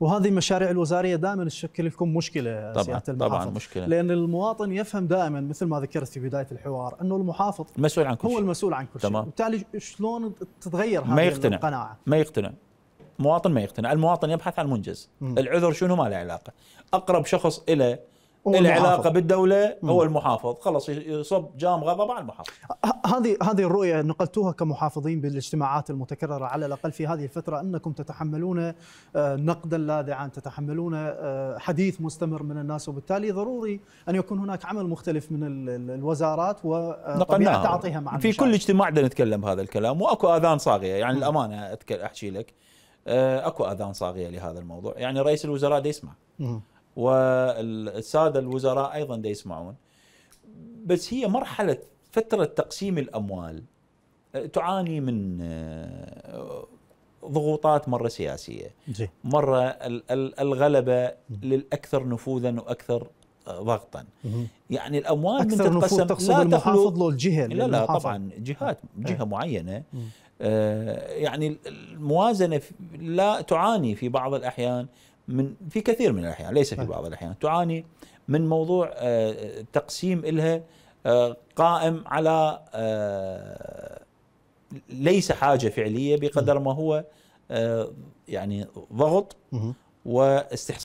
وهذه المشاريع الوزاريه دائما تشكل لكم مشكله طبعا سياده المحافظ طبعا مشكله لان المواطن يفهم دائما مثل ما ذكرت في بدايه الحوار انه المحافظ مسؤول عن كل هو شيء. المسؤول عن كل شيء وبالتالي شلون تتغير هذه ما يقتنع. القناعه ما يقتنع مواطن ما يقتنع المواطن يبحث عن منجز م. العذر شنو ما له علاقه اقرب شخص له العلاقه بالدوله هو المحافظ خلص يصب جام غضب على المحافظ هذه هذه الرؤيه نقلتوها كمحافظين بالاجتماعات المتكرره على الاقل في هذه الفتره انكم تتحملون آه، نقدا لاذعا تتحملون آه، حديث مستمر من الناس وبالتالي ضروري ان يكون هناك عمل مختلف من الوزارات وطبيعه آه، تعطيها مع في كل اجتماع نتكلم هذا الكلام واكو اذان صاغيه يعني الامانه احكي لك اكو اذان صاغيه لهذا الموضوع يعني رئيس الوزراء يسمع والساده الوزراء ايضا دا يسمعون بس هي مرحله فتره تقسيم الاموال آه، تعاني من آه، ضغوطات مره سياسيه مره الغلبه للاكثر نفوذا واكثر آه، ضغطا يعني الاموال أكثر من تتقسم تقصد لا المحافظ له الجهه لا لا طبعا جهات جهه معينه آه يعني الموازنه لا تعاني في بعض الاحيان من في كثير من الاحيان ليس في نعم. بعض الاحيان تعاني من موضوع آه، تقسيم لها آه، قائم على آه، ليس حاجه فعليه بقدر نعم. ما هو يعني ضغط واستحصال